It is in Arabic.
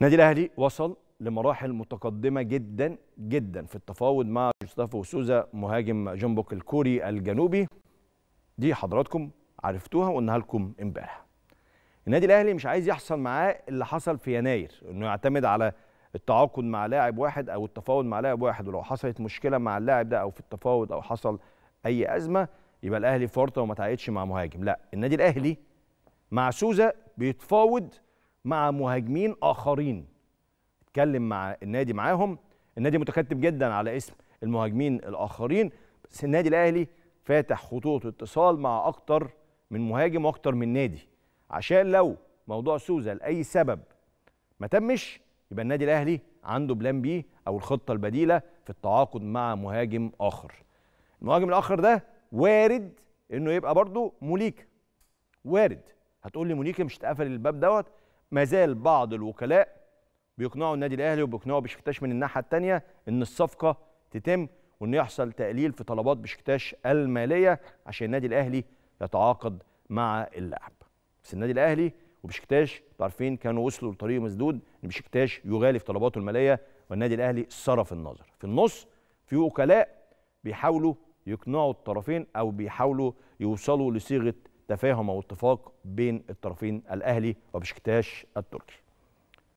النادي الاهلي وصل لمراحل متقدمه جدا جدا في التفاوض مع جوستافو سوزا مهاجم جنبوك الكوري الجنوبي دي حضراتكم عرفتوها وقلناها لكم امبارح النادي الاهلي مش عايز يحصل معاه اللي حصل في يناير انه يعتمد على التعاقد مع لاعب واحد او التفاوض مع لاعب واحد ولو حصلت مشكله مع اللاعب ده او في التفاوض او حصل اي ازمه يبقى الاهلي فورته وما تعاقدش مع مهاجم لا النادي الاهلي مع سوزا بيتفاوض مع مهاجمين اخرين اتكلم مع النادي معاهم النادي متكتب جدا على اسم المهاجمين الاخرين بس النادي الاهلي فاتح خطوط اتصال مع اكتر من مهاجم واكتر من نادي عشان لو موضوع سوزا لاي سبب ما تمش يبقى النادي الاهلي عنده بلان بي او الخطه البديله في التعاقد مع مهاجم اخر المهاجم الاخر ده وارد انه يبقى برضه موليكا وارد هتقول لي موليكا مش اتقفل الباب دوت ما زال بعض الوكلاء بيقنعوا النادي الاهلي وبيقنعوا بشكتاش من الناحيه الثانيه ان الصفقه تتم وان يحصل تقليل في طلبات بشكتاش الماليه عشان النادي الاهلي يتعاقد مع اللاعب بس النادي الاهلي وبشكتاش عارفين كانوا وصلوا لطريق مسدود ان بشكتاش يغالي في طلباته الماليه والنادي الاهلي صرف النظر في النص في وكلاء بيحاولوا يقنعوا الطرفين او بيحاولوا يوصلوا لصيغه تفاهم واتفاق بين الطرفين الاهلي وبشكتاش التركي